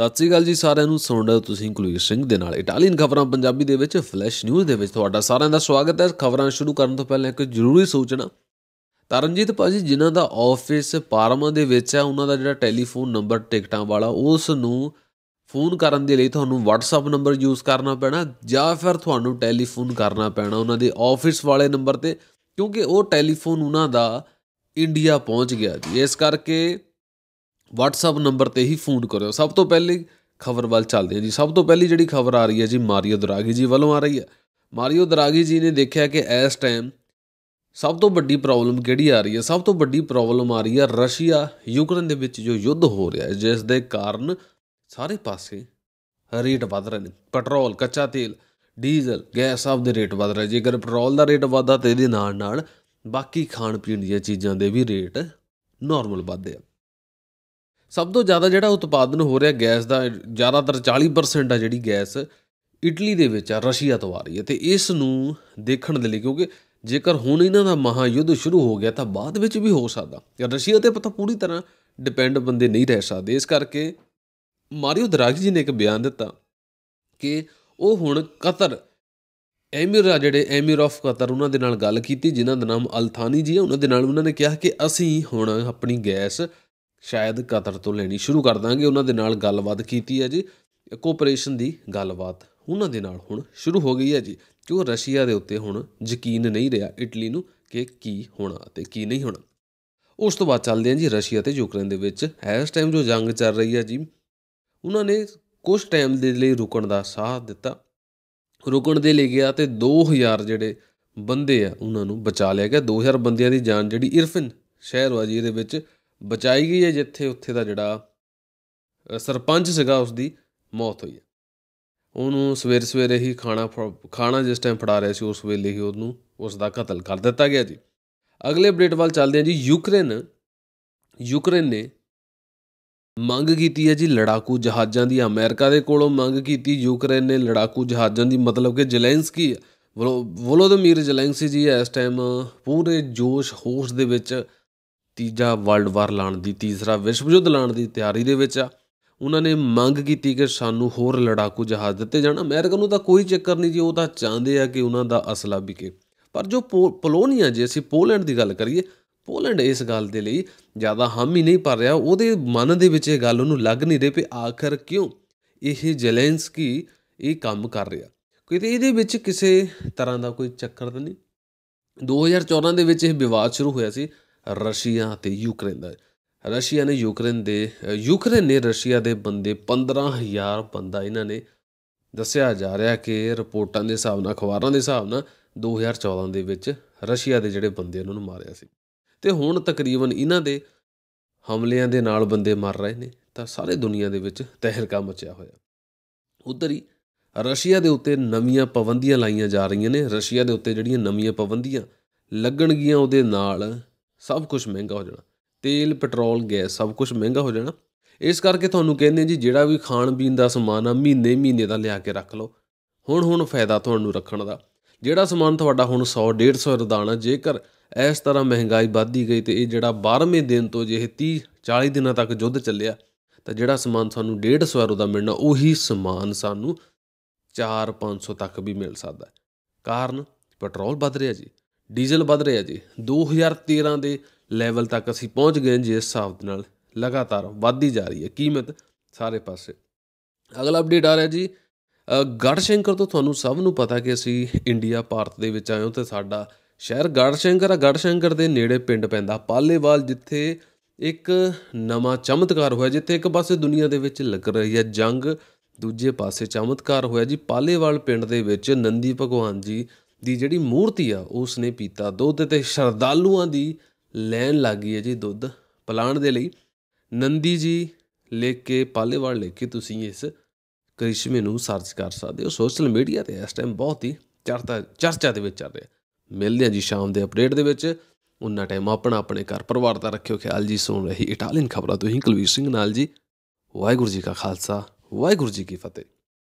ਸਤਿ ਸ੍ਰੀ ਅਕਾਲ ਜੀ ਸਾਰਿਆਂ ਨੂੰ ਸੁਣ ਰਹੇ ਹੋ ਤੁਸੀਂ ਕੁਲਵੀਰ ਸਿੰਘ ਦੇ ਨਾਲ ਇਟਾਲੀਅਨ ਖਬਰਾਂ ਪੰਜਾਬੀ ਦੇ ਵਿੱਚ ਫਲੈਸ਼ ਨਿਊਜ਼ ਦੇ ਵਿੱਚ ਤੁਹਾਡਾ ਸਾਰਿਆਂ ਦਾ ਸਵਾਗਤ ਹੈ ਖਬਰਾਂ ਸ਼ੁਰੂ ਕਰਨ ਤੋਂ ਪਹਿਲਾਂ ਇੱਕ ਜ਼ਰੂਰੀ ਸੂਚਨਾ ਤਰਨਜੀਤ ਭਾਜੀ ਜਿਨ੍ਹਾਂ ਦਾ ਆਫਿਸ ਪਾਰਮਾ ਦੇ ਵਿੱਚ ਹੈ ਉਹਨਾਂ ਦਾ ਜਿਹੜਾ ਟੈਲੀਫੋਨ ਨੰਬਰ ਟਿਕਟਾਂ ਵਾਲਾ ਉਸ ਨੂੰ ਫੋਨ ਕਰਨ ਦੇ ਲਈ ਤੁਹਾਨੂੰ WhatsApp ਨੰਬਰ ਯੂਜ਼ ਕਰਨਾ ਪੈਣਾ ਜਾਂ ਫਿਰ ਤੁਹਾਨੂੰ ਟੈਲੀਫੋਨ ਕਰਨਾ ਪੈਣਾ ਉਹਨਾਂ ਦੇ ਆਫਿਸ ਵਾਲੇ ਨੰਬਰ ਤੇ ਕਿਉਂਕਿ ਉਹ ਟੈਲੀਫੋਨ ਉਹਨਾਂ ਦਾ ਇੰਡੀਆ ਪਹੁੰਚ ਗਿਆ ਜੀ ਇਸ ਕਰਕੇ WhatsApp ਨੰਬਰ ਤੇ ਹੀ ਫੋਨ ਕਰਿਓ ਸਭ ਤੋਂ ਪਹਿਲੀ ਖਬਰ ਵੱਲ ਚੱਲਦੇ ਹਾਂ ਜੀ ਸਭ ਤੋਂ ਪਹਿਲੀ ਜਿਹੜੀ ਖਬਰ ਆ ਰਹੀ ਹੈ ਜੀ ਮਾਰੀਓ ਦਰਾਗੀ ਜੀ ਵੱਲੋਂ ਆ ਰਹੀ ਹੈ ਮਾਰੀਓ ਦਰਾਗੀ ਜੀ ਨੇ ਦੇਖਿਆ ਕਿ ਇਸ ਟਾਈਮ ਸਭ ਤੋਂ ਵੱਡੀ ਪ੍ਰੋਬਲਮ ਕਿਹੜੀ ਆ ਰਹੀ ਹੈ ਸਭ ਤੋਂ ਵੱਡੀ ਪ੍ਰੋਬਲਮ ਆ ਰਹੀ ਹੈ ਰਸ਼ੀਆ ਯੂਕਰੇਨ ਦੇ ਵਿੱਚ ਜੋ ਯੁੱਧ ਹੋ ਰਿਹਾ ਹੈ ਜਿਸ ਦੇ ਕਾਰਨ ਸਾਰੇ ਪਾਸੇ ਰੇਟ ਵੱਧ ਰਹੇ ਨੇ ਪੈਟਰੋਲ ਕੱਚਾ ਤੇਲ ਡੀਜ਼ਲ ਗੈਸ ਆਫ ਦੇ ਰੇਟ ਵੱਧ ਰਹੇ ਜੇਕਰ ਪੈਟਰੋਲ ਦਾ ਰੇਟ ਵਧਦਾ ਤੇ ਇਹਦੇ ਨਾਲ ਨਾਲ ਬਾਕੀ ਖਾਣ ਪੀਣ ਦੀਆਂ ਚੀਜ਼ਾਂ ਦੇ ਵੀ ਰੇਟ ਨਾਰਮਲ ਵਧਦੇ ਆ ਸਭ ਤੋਂ ਜ਼ਿਆਦਾ ਜਿਹੜਾ ਉਤਪਾਦਨ ਹੋ ਰਿਹਾ ਗੈਸ ਦਾ ਜ਼ਿਆਦਾਤਰ 40% ਆ ਜਿਹੜੀ ਗੈਸ ਇਟਲੀ ਦੇ ਵਿੱਚ ਆ ਰਸ਼ੀਆ ਤੋਂ ਆ ਰਹੀ ਹੈ ਤੇ ਇਸ ਨੂੰ ਦੇਖਣ ਦੇ ਲਈ ਕਿਉਂਕਿ ਜੇਕਰ ਹੁਣ ਇਹਨਾਂ ਦਾ ਮਹਾਯੁੱਧ ਸ਼ੁਰੂ ਹੋ ਗਿਆ ਤਾਂ ਬਾਅਦ ਵਿੱਚ ਵੀ ਹੋ ਸਕਦਾ ਰਸ਼ੀਆ ਤੇ ਪਤਾ ਪੂਰੀ ਤਰ੍ਹਾਂ ਡਿਪੈਂਡ ਬੰਦੇ ਨਹੀਂ ਰਹਿ ਸਕਦੇ ਇਸ ਕਰਕੇ ਮਾਰੀਓ ਦਰਾਗੀ ਜੀ ਨੇ ਇੱਕ ਬਿਆਨ ਦਿੱਤਾ ਕਿ ਉਹ ਹੁਣ ਕਤਰ ਐਮੀਰ ਆ ਜਿਹੜੇ ਐਮੀਰ ਆਫ ਕਤਰ ਉਹਨਾਂ ਦੇ ਨਾਲ ਗੱਲ ਕੀਤੀ ਜਿਨ੍ਹਾਂ ਦਾ ਨਾਮ ਅਲਥਾਨੀ ਜੀ ਹੈ ਉਹਨਾਂ ਦੇ ਨਾਲ ਉਹਨਾਂ ਨੇ ਕਿਹਾ ਕਿ ਅਸੀਂ ਹੁਣ ਆਪਣੀ ਗੈਸ ਸ਼ਾਇਦ ਕਤਰ ਤੋਂ ਲੈਣੀ ਸ਼ੁਰੂ ਕਰ ਦਾਂਗੇ ਉਹਨਾਂ ਦੇ ਨਾਲ ਗੱਲਬਾਤ ਕੀਤੀ ਹੈ ਜੀ ਕੋਆਪਰੇਸ਼ਨ ਦੀ ਗੱਲਬਾਤ ਉਹਨਾਂ ਦੇ ਨਾਲ ਹੁਣ ਸ਼ੁਰੂ ਹੋ ਗਈ ਹੈ ਜੀ ਕਿ ਉਹ ਰਸ਼ੀਆ ਦੇ ਉੱਤੇ ਹੁਣ ਯਕੀਨ ਨਹੀਂ ਰਿਹਾ ਇਟਲੀ ਨੂੰ ਕਿ ਕੀ ਹੋਣਾ ਤੇ ਕੀ ਨਹੀਂ ਹੋਣਾ ਉਸ ਤੋਂ ਬਾਅਦ ਚੱਲਦੇ ਹਾਂ ਜੀ ਰਸ਼ੀਆ ਤੇ ਯੂਕਰੇਨ ਦੇ ਵਿੱਚ ਇਸ ਟਾਈਮ ਜੋ ਜੰਗ ਚੱਲ ਰਹੀ ਹੈ ਜੀ ਉਹਨਾਂ ਨੇ ਕੁਝ ਟਾਈਮ ਦੇ ਲਈ ਰੁਕਣ ਦਾ ਸਾਥ ਦਿੱਤਾ ਰੁਕਣ ਦੇ ਲਈ ਗਿਆ ਤੇ 2000 ਜਿਹੜੇ ਬੰਦੇ ਆ ਉਹਨਾਂ ਨੂੰ ਬਚਾ ਲਿਆ ਗਿਆ 2000 ਬੰਦਿਆਂ ਦੀ ਜਾਨ ਜਿਹੜੀ ਇਰਫਿਨ ਸ਼ਹਿਰ ਵਾ ਜੀ ਵਿੱਚ ਬਚਾਈ ਗਈ ਹੈ ਜਿੱਥੇ ਉੱਥੇ ਦਾ ਜਿਹੜਾ ਸਰਪੰਚ ਸੀਗਾ ਉਸ ਦੀ ਮੌਤ ਹੋਈ ਹੈ ਉਹਨੂੰ ਸਵੇਰ ਸਵੇਰੇ ਹੀ ਖਾਣਾ ਖਾਣਾ ਜਿਸ ਟਾਈਮ ਫੜਾ ਰਿਹਾ ਸੀ ਉਸ ਵੇਲੇ ਹੀ ਉਹਨੂੰ ਉਸ ਦਾ ਕਤਲ ਕਰ ਦਿੱਤਾ ਗਿਆ ਜੀ ਅਗਲੇ ਅਪਡੇਟ ਵੱਲ ਚੱਲਦੇ ਹਾਂ ਜੀ ਯੂਕਰੇਨ ਯੂਕਰੇਨ ਨੇ ਮੰਗ ਕੀਤੀ ਹੈ ਜੀ ਲੜਾਕੂ ਜਹਾਜ਼ਾਂ ਦੀ ਅਮਰੀਕਾ ਦੇ ਕੋਲੋਂ ਮੰਗ ਕੀਤੀ ਯੂਕਰੇਨ ਨੇ ਲੜਾਕੂ ਜਹਾਜ਼ਾਂ ਦੀ ਮਤਲਬ ਕਿ ਜ਼ੈਲੈਂਸਕੀ ਵੋਲੋਦਮੀਰ ਜ਼ੇਲੈਂਸਕੀ ਜੀ ਇਸ ਟਾਈਮ ਪੂਰੇ ਜੋਸ਼ ਹੋਸ਼ ਦੇ ਵਿੱਚ ਤੀਜਾ ਵਰਲਡ ਵਾਰ ਲਾਣ ਦੀ ਤੀਸਰਾ ਵਿਸ਼ਵ ਯੁੱਧ ਲਾਣ ਦੀ ਤਿਆਰੀ ਦੇ ਵਿੱਚ ਆ ਉਹਨਾਂ ਨੇ ਮੰਗ ਕੀਤੀ ਕਿ ਸਾਨੂੰ ਹੋਰ ਲੜਾਕੂ ਜਹਾਜ਼ ਦਿੱਤੇ ਜਾਣ ਅਮਰੀਕਾ ਨੂੰ ਤਾਂ ਕੋਈ ਚੱਕਰ ਨਹੀਂ ਜੀ ਉਹ ਤਾਂ ਚਾਹੁੰਦੇ ਆ ਕਿ ਉਹਨਾਂ ਦਾ ਅਸਲਾ ਵਿਕੇ ਪਰ ਜੋ ਪੋਲੋਨੀਆ ਜੇ ਅਸੀਂ ਪੋਲੈਂਡ ਦੀ ਗੱਲ ਕਰੀਏ ਪੋਲੈਂਡ ਇਸ ਗੱਲ ਦੇ ਲਈ ਜ਼ਿਆਦਾ ਹਮ ਹੀ ਨਹੀਂ ਪਰ ਰਿਹਾ ਉਹਦੇ ਮਨ ਦੇ ਵਿੱਚ ਇਹ ਗੱਲ ਉਹਨੂੰ ਲੱਗ ਨਹੀਂ ਰਹੀ ਕਿ ਆਖਰ ਕਿਉਂ ਇਹ ਜ਼ੈਲੈਂਸਕੀ ਇਹ ਕੰਮ ਕਰ ਰਿਹਾ ਕਿਤੇ ਇਹਦੇ ਵਿੱਚ ਕਿਸੇ ਤਰ੍ਹਾਂ ਦਾ ਕੋਈ ਚੱਕਰ ਤਾਂ ਨਹੀਂ 2014 ਦੇ ਵਿੱਚ ਇਹ ਵਿਵਾਦ ਸ਼ੁਰੂ ਹੋਇਆ ਸੀ ਰਸ਼ੀਆ ਤੇ ਯੂਕਰੇਨ ਦਾ ਰਸ਼ੀਆ ਨੇ ਯੂਕਰੇਨ ਦੇ ਯੂਕਰੇਨ ਨੇ ਰਸ਼ੀਆ ਦੇ ਬੰਦੇ 15000 ਬੰਦਾ ਇਹਨਾਂ ਨੇ ਦੱਸਿਆ ਜਾ ਰਿਹਾ ਕਿ ਰਿਪੋਰਟਾਂ ਦੇ ਹਿਸਾਬ ਨਾਲ ਅਖਬਾਰਾਂ ਦੇ ਹਿਸਾਬ ਨਾਲ 2014 ਦੇ ਵਿੱਚ ਰਸ਼ੀਆ ਦੇ ਜਿਹੜੇ ਬੰਦੇ ਉਹਨਾਂ ਨੂੰ ਮਾਰਿਆ ਸੀ ਤੇ ਹੁਣ ਤਕਰੀਬਨ ਇਹਨਾਂ ਦੇ ਹਮਲਿਆਂ ਦੇ ਨਾਲ ਬੰਦੇ ਮਰ ਰਹੇ ਨੇ ਤਾਂ ਸਾਰੇ ਦੁਨੀਆ ਦੇ ਵਿੱਚ ਤਹਿਲਕਾ ਮਚਿਆ ਹੋਇਆ ਉਧਰ ਹੀ ਰਸ਼ੀਆ ਦੇ ਉੱਤੇ ਨਵੀਆਂ ਪਾਬੰਦੀਆਂ ਲਾਈਆਂ ਜਾ ਰਹੀਆਂ ਨੇ ਰਸ਼ੀਆ ਦੇ ਉੱਤੇ ਜਿਹੜੀਆਂ ਨਵੀਆਂ ਪਾਬੰਦੀਆਂ ਲੱਗਣਗੀਆਂ ਉਹਦੇ ਨਾਲ ਸਭ ਕੁਝ ਮਹਿੰਗਾ ਹੋ ਜਾਣਾ ਤੇਲ ਪੈਟਰੋਲ ਗੈਸ ਸਭ ਕੁਝ ਮਹਿੰਗਾ ਹੋ ਜਾਣਾ ਇਸ ਕਰਕੇ ਤੁਹਾਨੂੰ ਕਹਿੰਦੇ ਜੀ ਜਿਹੜਾ ਵੀ ਖਾਣ ਪੀਣ ਦਾ ਸਮਾਨ ਆ ਮਹੀਨੇ ਮਹੀਨੇ ਦਾ ਲਿਆ ਕੇ ਰੱਖ ਲਓ ਹੁਣ ਹੁਣ ਫਾਇਦਾ ਤੁਹਾਨੂੰ ਰੱਖਣ ਦਾ ਜਿਹੜਾ ਸਮਾਨ ਤੁਹਾਡਾ ਹੁਣ 100 150 ਰੁਪਏ ਜੇਕਰ ਇਸ ਤਰ੍ਹਾਂ ਮਹਿੰਗਾਈ ਵਧਦੀ ਗਈ ਤੇ ਇਹ ਜਿਹੜਾ 12ਵੇਂ ਦਿਨ ਤੋਂ ਜੇ 30 40 ਦਿਨਾਂ ਤੱਕ ਯੁੱਧ ਚੱਲਿਆ ਤਾਂ ਜਿਹੜਾ ਸਮਾਨ ਸਾਨੂੰ 150 ਰੁਪਏ ਦਾ ਮਿਲਣਾ ਉਹੀ ਸਮਾਨ ਸਾਨੂੰ 4-500 ਤੱਕ ਵੀ ਮਿਲ ਸਕਦਾ ਕਾਰਨ ਪੈਟਰੋਲ ਵੱਧ ਰਿਹਾ ਜੀ ਡੀਜ਼ਲ ਵੱਧ ਰਿਹਾ ਜੀ 2013 ਦੇ ਲੈਵਲ ਤੱਕ ਅਸੀਂ ਪਹੁੰਚ ਗਏ ਇਸ ਹਿਸਾਬ ਦੇ ਨਾਲ ਲਗਾਤਾਰ ਵਧਦੀ ਜਾ ਰਹੀ ਹੈ ਕੀਮਤ ਸਾਰੇ ਪਾਸੇ ਅਗਲਾ ਅਪਡੇਟ ਆ ਰਿਹਾ ਜੀ ਗੜਸ਼ੰਕਰ ਤੋਂ ਤੁਹਾਨੂੰ ਸਭ ਨੂੰ ਪਤਾ ਕਿ ਅਸੀਂ ਇੰਡੀਆ ਭਾਰਤ ਦੇ ਵਿੱਚ ਆਏ ਹਾਂ ਤੇ ਸਾਡਾ ਸ਼ਹਿਰ ਗੜਸ਼ੰਕਰ ਆ ਗੜਸ਼ੰਕਰ ਦੇ ਨੇੜੇ ਪਿੰਡ ਪੈਂਦਾ ਪਾਲੇਵਾਲ ਜਿੱਥੇ ਇੱਕ ਨਵਾਂ ਚਮਤਕਾਰ ਹੋਇਆ ਜਿੱਥੇ ਇੱਕ ਪਾਸੇ ਦੁਨੀਆ ਦੇ ਵਿੱਚ ਲੱਗ ਰਹੀ ਹੈ ਜੰਗ ਦੂਜੇ ਪਾਸੇ ਚਮਤਕਾਰ ਹੋਇਆ ਜੀ ਪਾਲੇਵਾਲ ਪਿੰਡ ਦੇ ਵਿੱਚ ਨੰਦੀ ਭਗਵਾਨ ਜੀ ਦੀ ਜਿਹੜੀ ਮੂਰਤੀ ਆ ਉਸ ਨੇ ਪੀਤਾ ਦੁੱਧ ਤੇ ਸ਼ਰਦਾਲੂਆਂ ਦੀ ਲੈਣ ਲੱਗੀ ਹੈ ਜੀ ਦੁੱਧ ਪਲਾਣ ਦੇ ਲਈ ਨੰਦੀ ਜੀ ਲੈ ਕੇ ਪਾਲੇਵਾਲ ਲੈ ਕੇ ਤੁਸੀਂ ਇਸ ਕ੍ਰਿਸ਼ਮੇ ਨੂੰ ਸਰਚ ਕਰ ਸਕਦੇ ਹੋ ਸੋਸ਼ਲ ਮੀਡੀਆ ਤੇ ਇਸ ਟਾਈਮ ਬਹੁਤ ਹੀ ਚਰਚਾ ਚਰਚਾ ਦੇ ਵਿੱਚ ਚੱਲ ਰਿਹਾ ਮਿਲਦੇ ਆ ਜੀ ਸ਼ਾਮ ਦੇ ਅਪਡੇਟ ਦੇ ਵਿੱਚ ਉਹਨਾਂ ਟਾਈਮ ਆਪਣਾ ਆਪਣੇ ਘਰ ਪਰਿਵਾਰ ਦਾ ਰੱਖਿਓ ਖਿਆਲ ਜੀ ਸੁਣ ਰਹੀ ਇਟਾਲੀਅਨ ਖਬਰਾਂ ਤੋਂ ਹੀ ਕੁਲਵੀਰ ਸਿੰਘ ਨਾਲ ਜੀ ਵਾਹਿਗੁਰੂ ਜੀ ਕਾ ਖਾਲਸਾ ਵਾਹਿਗੁਰੂ ਜੀ ਕੀ ਫਤਿਹ